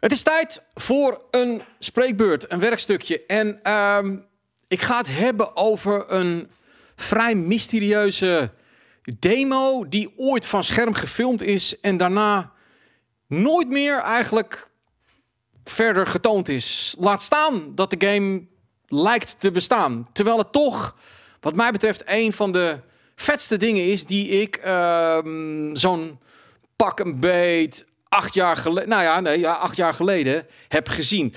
Het is tijd voor een spreekbeurt, een werkstukje. En ehm, ik ga het hebben over een vrij mysterieuze demo die ooit van scherm gefilmd is en daarna nooit meer eigenlijk verder getoond is. Laat staan dat de game lijkt te bestaan. Terwijl het toch, wat mij betreft, een van de vetste dingen is die ik ehm, zo'n pak een beet acht jaar geleden, nou ja, nee, ja, acht jaar geleden heb gezien.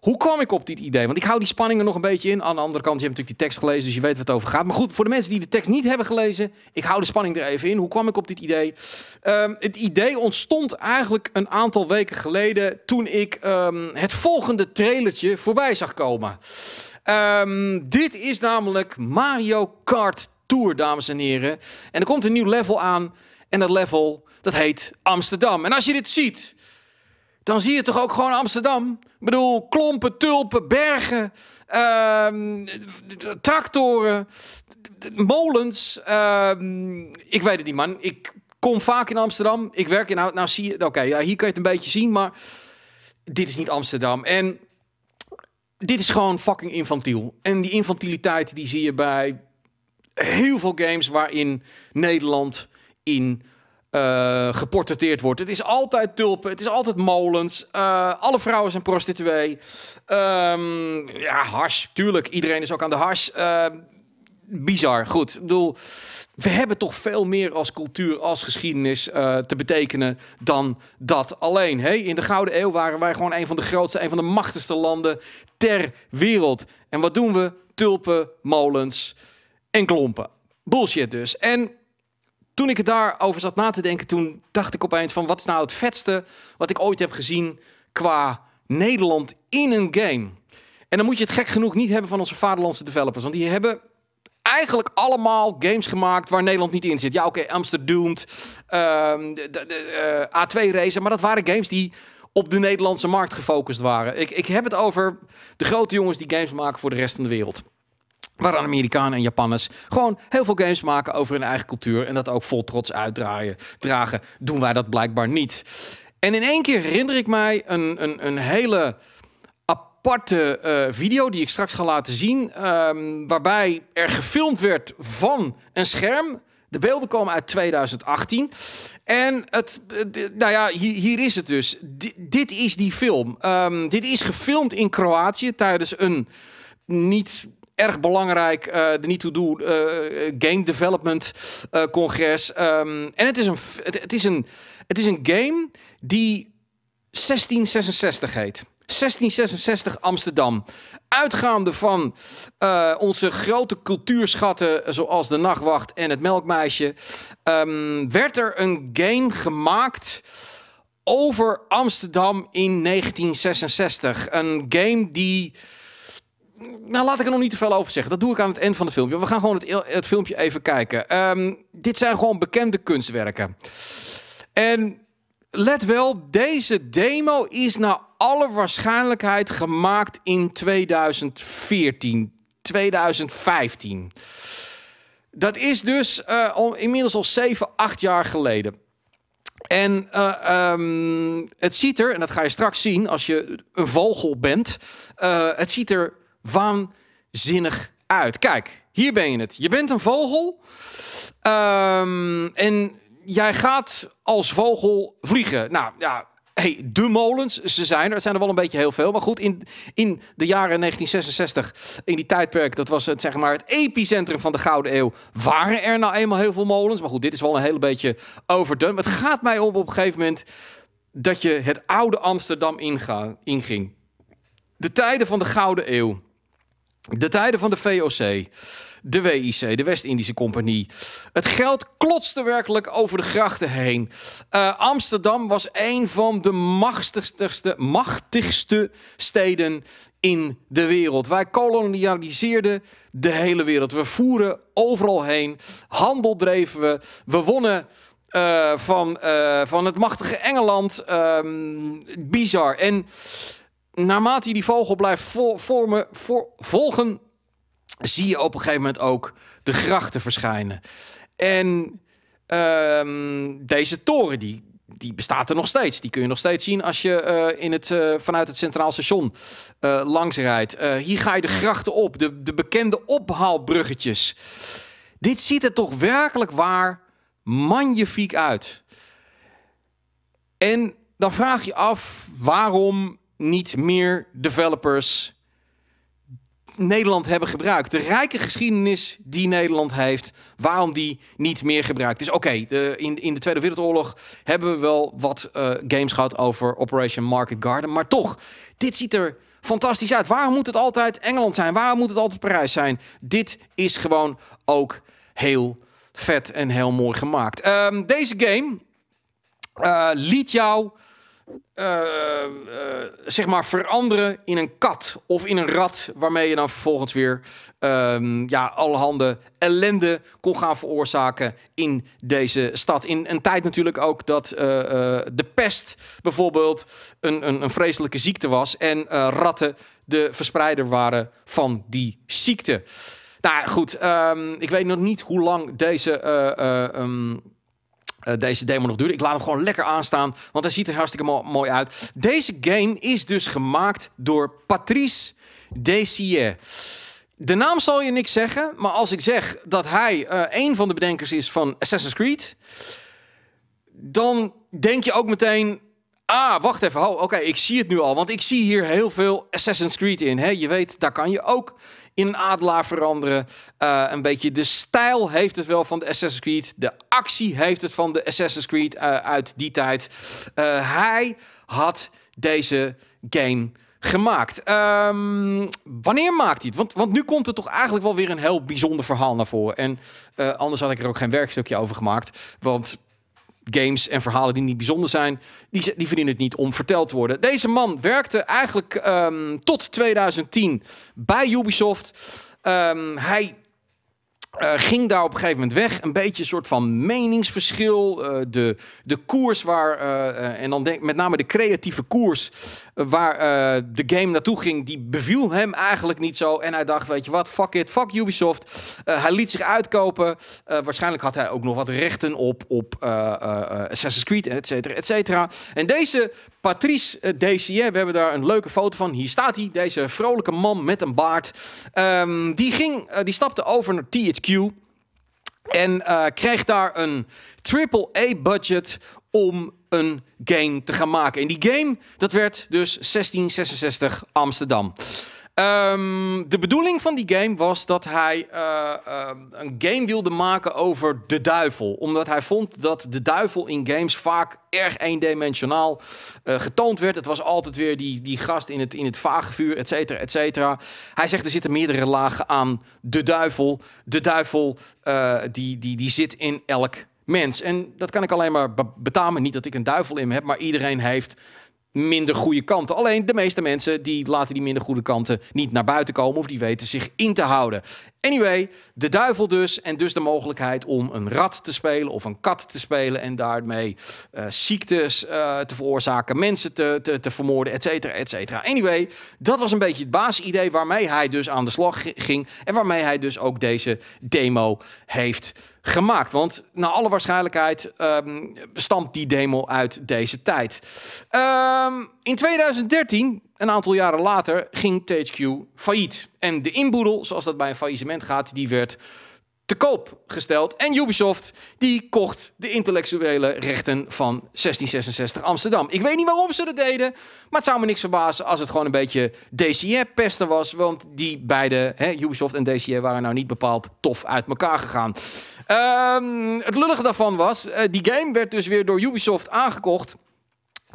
Hoe kwam ik op dit idee? Want ik hou die spanning er nog een beetje in. Aan de andere kant, je hebt natuurlijk die tekst gelezen, dus je weet wat het over gaat. Maar goed, voor de mensen die de tekst niet hebben gelezen, ik hou de spanning er even in. Hoe kwam ik op dit idee? Ehm, het idee ontstond eigenlijk een aantal weken geleden toen ik ehm, het volgende trailertje voorbij zag komen. Ehm, dit is namelijk Mario Kart Tour, dames en heren. En er komt een nieuw level aan. En dat level, dat heet Amsterdam. En als je dit ziet, dan zie je toch ook gewoon Amsterdam. Ik bedoel, klompen, tulpen, bergen, ehm, tractoren, molens. Ehm, ik weet het niet, man. Ik kom vaak in Amsterdam. Ik werk in... Nou, nou zie je... Oké, ja, hier kan je het een beetje zien, maar... Dit is niet Amsterdam. En dit is gewoon fucking infantiel. En die infantiliteit die zie je bij heel veel games waarin Nederland in uh, geportretteerd wordt. Het is altijd tulpen, het is altijd molens. Eh, alle vrouwen zijn prostituee. Ehm, ja, hars, tuurlijk. Iedereen is ook aan de hars. Ehm, bizar. Goed, ik bedoel, we hebben toch veel meer als cultuur, als geschiedenis eh, te betekenen dan dat alleen. in de Gouden Eeuw waren wij gewoon een van de grootste, een van de machtigste landen ter wereld. En wat doen we? Tulpen, molens en klompen. Bullshit dus. En toen ik het daarover zat na te denken, toen dacht ik opeens van wat is nou het vetste wat ik ooit heb gezien qua Nederland in een game. En dan moet je het gek genoeg niet hebben van onze vaderlandse developers, want die hebben eigenlijk allemaal games gemaakt waar Nederland niet in zit. Ja, oké, Amsterdam, ehm, eh, A2 Racer, maar dat waren games die op de Nederlandse markt gefocust waren. Ik, ik heb het over de grote jongens die games maken voor de rest van de wereld. Waaraan Amerikanen en Japanners gewoon heel veel games maken over hun eigen cultuur. En dat ook vol trots uitdraaien. Dragen. Doen wij dat blijkbaar niet. En in één keer herinner ik mij een, een, een hele aparte eh, video die ik straks ga laten zien. Ehm, waarbij er gefilmd werd van een scherm. De beelden komen uit 2018. En het, nou ja, hier, hier is het dus. dit is die film. Ehm, dit is gefilmd in Kroatië tijdens een niet erg belangrijk. Eh, de niet to Do eh, Game Development eh, Congres. Ehm, en het is, een, het, is een, het is een game die 1666 heet. 1666 Amsterdam. Uitgaande van onze grote cultuurschatten zoals De Nachtwacht en Het Melkmeisje, ehm, werd er een game gemaakt over Amsterdam in 1966. Een game die nou, laat ik er nog niet te veel over zeggen. Dat doe ik aan het eind van het filmpje. We gaan gewoon het, het filmpje even kijken. Ehm, dit zijn gewoon bekende kunstwerken. En let wel, deze demo is naar alle waarschijnlijkheid gemaakt in 2014, 2015. Dat is dus uh, inmiddels al 7, 8 jaar geleden. En eh, ehm, het ziet er, en dat ga je straks zien als je een vogel bent, eh, het ziet er waanzinnig uit. Kijk, hier ben je het. Je bent een vogel. Ehm, en jij gaat als vogel vliegen. Nou ja, hey, de molens, ze zijn er. Het zijn er wel een beetje heel veel. Maar goed, in, in de jaren 1966, in die tijdperk, dat was het, zeg maar, het epicentrum van de Gouden Eeuw, waren er nou eenmaal heel veel molens. Maar goed, dit is wel een hele beetje overdone. Het gaat mij om op een gegeven moment dat je het oude Amsterdam inga, inging. De tijden van de Gouden Eeuw. De tijden van de VOC, de WIC, de West-Indische Compagnie. Het geld klotste werkelijk over de grachten heen. Eh, Amsterdam was een van de machtigste, machtigste steden in de wereld. Wij kolonialiseerden de hele wereld. We voeren overal heen. Handel dreven we. We wonnen eh, van, eh, van het machtige Engeland. Um, bizar. En naarmate je die vogel blijft vormen, volgen, zie je op een gegeven moment ook de grachten verschijnen. En ehm, deze toren, die, die bestaat er nog steeds. Die kun je nog steeds zien als je eh, in het, eh, vanuit het Centraal Station uh, langs rijdt. hier ga je de grachten op, de, de bekende ophaalbruggetjes. Dit ziet er toch werkelijk waar magnifiek uit. En dan vraag je af waarom niet meer developers Nederland hebben gebruikt. De rijke geschiedenis die Nederland heeft, waarom die niet meer gebruikt is. Dus oké, in, in de Tweede Wereldoorlog hebben we wel wat eh, games gehad over Operation Market Garden. Maar toch, dit ziet er fantastisch uit. Waarom moet het altijd Engeland zijn? Waarom moet het altijd Parijs zijn? Dit is gewoon ook heel vet en heel mooi gemaakt. Ehm, deze game eh, liet jou eh, eh, zeg maar veranderen in een kat of in een rat, waarmee je dan vervolgens weer um, ja, allerhande ellende kon gaan veroorzaken in deze stad. In een tijd natuurlijk ook dat eh, de pest bijvoorbeeld een, een, een, vreselijke ziekte was en ratten de verspreider waren van die ziekte. Nou goed, ehm, ik weet nog niet hoe lang deze. Ehm, eh, deze demo nog duurt. Ik laat hem gewoon lekker aanstaan, want hij ziet er hartstikke mooi uit. Deze game is dus gemaakt door Patrice Desier. De naam zal je niks zeggen, maar als ik zeg dat hij uh, een van de bedenkers is van Assassin's Creed, dan denk je ook meteen. Ah, wacht even. Oh, oké, ik zie het nu al. Want ik zie hier heel veel Assassin's Creed in. Hè? Je weet, daar kan je ook in Adela veranderen. Eh, een beetje de stijl heeft het wel van de Assassin's Creed. De actie heeft het van de Assassin's Creed eh, uit die tijd. Eh, hij had deze game gemaakt. Ehm, wanneer maakt hij het? Want, want, nu komt er toch eigenlijk wel weer een heel bijzonder verhaal naar voren. En anders had ik er ook geen werkstukje over gemaakt. Want games en verhalen die niet bijzonder zijn, die, die verdienen het niet om verteld te worden. Deze man werkte eigenlijk ehm, tot 2010 bij Ubisoft. Ehm, hij eh, ging daar op een gegeven moment weg. Een beetje een soort van meningsverschil. Eh, de, de koers waar, uh, en dan denk met name de creatieve koers waar de game naartoe ging, die beviel hem eigenlijk niet zo. En hij dacht, weet je wat, fuck it, fuck Ubisoft. hij liet zich uitkopen. waarschijnlijk had hij ook nog wat rechten op, op Assassin's Creed, et cetera, et cetera. En deze Patrice eh, Desier. We hebben daar een leuke foto van. Hier staat hij, deze vrolijke man met een baard. Ehm, die, ging, eh, die stapte over naar THQ. En eh, kreeg daar een AAA-budget om een game te gaan maken. En die game, dat werd dus 1666 Amsterdam. Ehm, de bedoeling van die game was dat hij eh, ehm, een game wilde maken over de duivel. Omdat hij vond dat de duivel in games vaak erg eendimensionaal eh, getoond werd. Het was altijd weer die, die gast in het, in het vagevuur, et cetera, et cetera. Hij zegt er zitten meerdere lagen aan de duivel. De duivel eh, die, die, die zit in elk mens. En dat kan ik alleen maar betamen. Niet dat ik een duivel in me heb, maar iedereen heeft minder goede kanten. Alleen de meeste mensen die laten die minder goede kanten niet naar buiten komen of die weten zich in te houden. Anyway, de duivel dus en dus de mogelijkheid om een rat te spelen of een kat te spelen en daarmee eh, ziektes eh, te veroorzaken, mensen te, te, te vermoorden, et cetera, et cetera. Anyway, dat was een beetje het basisidee waarmee hij dus aan de slag ging en waarmee hij dus ook deze demo heeft gemaakt. Want naar alle waarschijnlijkheid um, ehm, stamt die demo uit deze tijd. Um, in 2013, een aantal jaren later, ging THQ failliet. En de inboedel, zoals dat bij een faillissement gaat, die werd te koop gesteld. En Ubisoft die kocht de intellectuele rechten van 1666 Amsterdam. Ik weet niet waarom ze dat deden, maar het zou me niks verbazen als het gewoon een beetje DCR-pesten was. Want die beide, hè, Ubisoft en DCR, e, waren nou niet bepaald tof uit elkaar gegaan. Ehm, het lullige daarvan was, eh, die game werd dus weer door Ubisoft aangekocht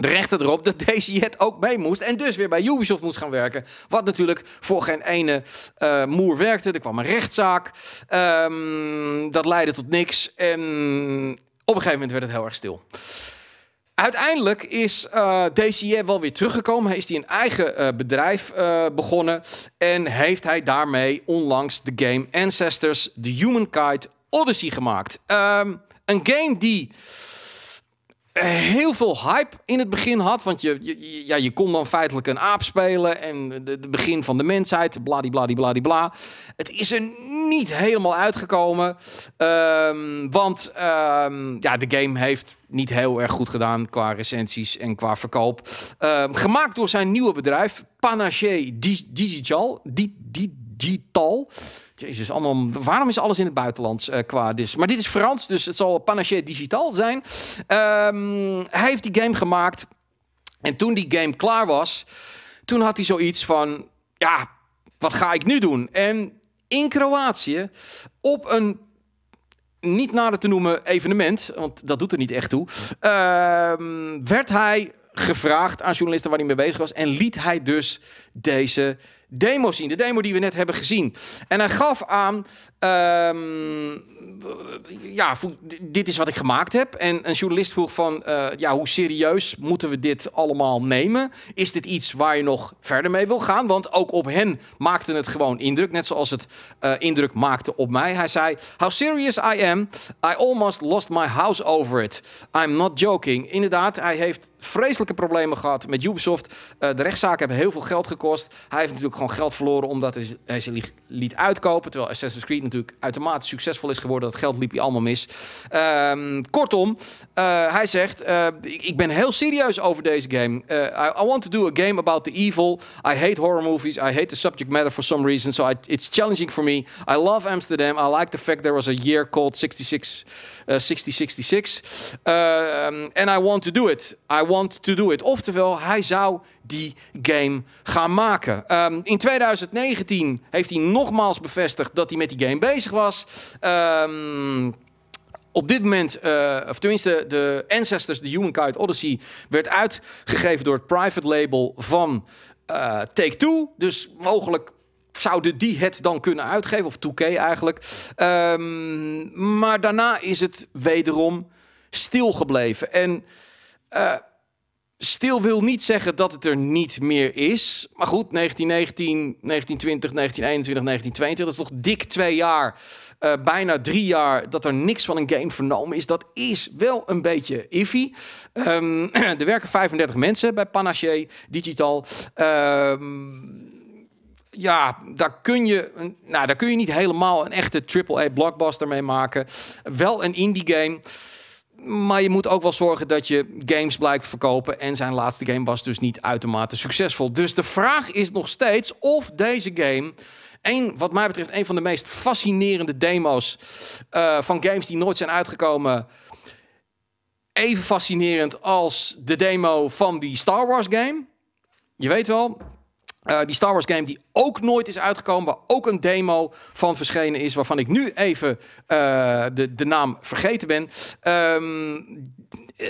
de rechter erop dat deze jet ook mee moest en dus weer bij Ubisoft moest gaan werken. Wat natuurlijk voor geen ene eh, moer werkte. Er kwam een rechtszaak. Ehm, dat leidde tot niks. En op een gegeven moment werd het heel erg stil. Uiteindelijk is uh, eh, DCA wel weer teruggekomen. Is hij een eigen eh, bedrijf begonnen. En heeft hij daarmee onlangs de game Ancestors, The Humankind Odyssey gemaakt. Ehm, een game die heel veel hype in het begin had. Want je, ja, je kon dan feitelijk een aap spelen. En het begin van de mensheid, bladibladibladibla. Het is er niet helemaal uitgekomen. Ehm, want ehm, ja, de game heeft niet heel erg goed gedaan qua recensies en qua verkoop. Ehm, gemaakt door zijn nieuwe bedrijf, Panache Digital. die die. Digital. Jezus, allemaal, waarom is alles in het buitenlands uh, qua dis? Maar dit is Frans, dus het zal Panache Digital zijn. Ehm, hij heeft die game gemaakt. En toen die game klaar was, toen had hij zoiets van... Ja, wat ga ik nu doen? En in Kroatië, op een niet nader te noemen evenement, want dat doet er niet echt toe, ehm, werd hij gevraagd aan journalisten waar hij mee bezig was en liet hij dus deze demo zien. De demo die we net hebben gezien. En hij gaf aan, ehm, ja, dit is wat ik gemaakt heb. En een journalist vroeg van, eh, ja, hoe serieus moeten we dit allemaal nemen? Is dit iets waar je nog verder mee wil gaan? Want ook op hen maakte het gewoon indruk. Net zoals het eh, indruk maakte op mij. Hij zei, how serious I am. I almost lost my house over it. I'm not joking. Inderdaad, hij heeft vreselijke problemen gehad met Ubisoft. Eh, de rechtszaken hebben heel veel geld gekost. Hij heeft natuurlijk geld verloren omdat hij zich liet uitkopen. Terwijl Assassin's Creed natuurlijk uitermate succesvol is geworden. Dat geld liep hij allemaal mis. Ehm, kortom, eh, hij zegt: eh, ik, ben heel serieus over deze game. Eh, I, want to do a game about the evil. I hate horror movies. I hate the subject matter for some reason. So I, it's challenging for me. I love Amsterdam. I like the fact there was a year called 66. 6066. Um, and I want to do it. I want to do it. Oftewel, hij zou die game gaan maken. Ehm, in 2019 heeft hij nogmaals bevestigd dat hij met die game bezig was. Ehm, op dit moment, eh, of tenminste, de Ancestors, de Humankind Odyssey, werd uitgegeven door het private label van eh, Take Two. Dus mogelijk zouden die het dan kunnen uitgeven, of 2K eigenlijk. Ehm, maar daarna is het wederom stilgebleven. En eh, Stil wil niet zeggen dat het er niet meer is. Maar goed, 1919, 1920, 1921, 1922. Dat is toch dik twee jaar, eh, bijna drie jaar dat er niks van een game vernomen is. Dat is wel een beetje iffy. Um, er werken 35 mensen bij Panache Digital. Ehm, ja, daar kun, je, nou, daar kun je niet helemaal een echte AAA blockbuster mee maken. Wel een indie game. Maar je moet ook wel zorgen dat je games blijft verkopen. En zijn laatste game was dus niet uitermate succesvol. Dus de vraag is nog steeds of deze game. Een, wat mij betreft, een van de meest fascinerende demo's eh, van games die nooit zijn uitgekomen. Even fascinerend als de demo van die Star Wars game. Je weet wel, eh, die Star Wars game die ook nooit is uitgekomen, waar ook een demo van verschenen is, waarvan ik nu even eh, de, de naam vergeten ben. Ehm, eh,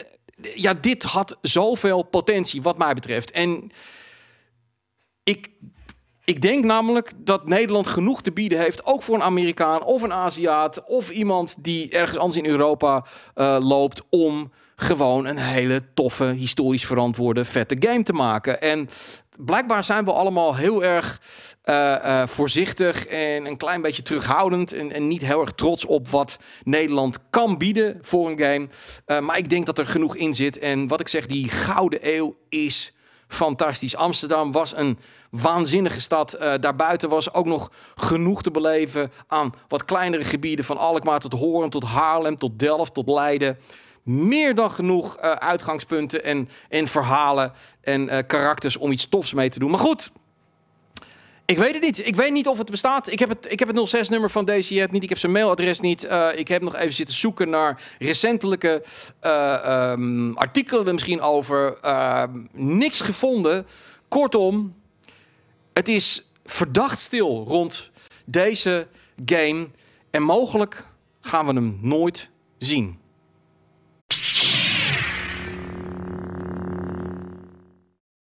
ja, dit had zoveel potentie, wat mij betreft. En ik ik denk namelijk dat Nederland genoeg te bieden heeft, ook voor een Amerikaan of een Aziat of iemand die ergens anders in Europa eh, loopt, om gewoon een hele toffe, historisch verantwoorde, vette game te maken. En blijkbaar zijn we allemaal heel erg eh, eh, voorzichtig en een klein beetje terughoudend. En, en, niet heel erg trots op wat Nederland kan bieden voor een game. maar ik denk dat er genoeg in zit. En wat ik zeg, die gouden eeuw is fantastisch. Amsterdam was een waanzinnige stad. Eh, daarbuiten was ook nog genoeg te beleven aan wat kleinere gebieden. Van Alkmaar tot Hoorn, tot Haarlem, tot Delft, tot Leiden. Meer dan genoeg eh, uitgangspunten en, en verhalen en uh, karakters om iets tofs mee te doen. Maar goed, ik weet het niet. Ik weet niet of het bestaat. Ik heb het, ik heb het 06-nummer van deze niet. Ik heb zijn mailadres niet. ik heb nog even zitten zoeken naar recentelijke uh, um, artikelen misschien over. Ehm, niks gevonden. Kortom, het is verdacht stil rond deze game. En mogelijk gaan we hem nooit zien.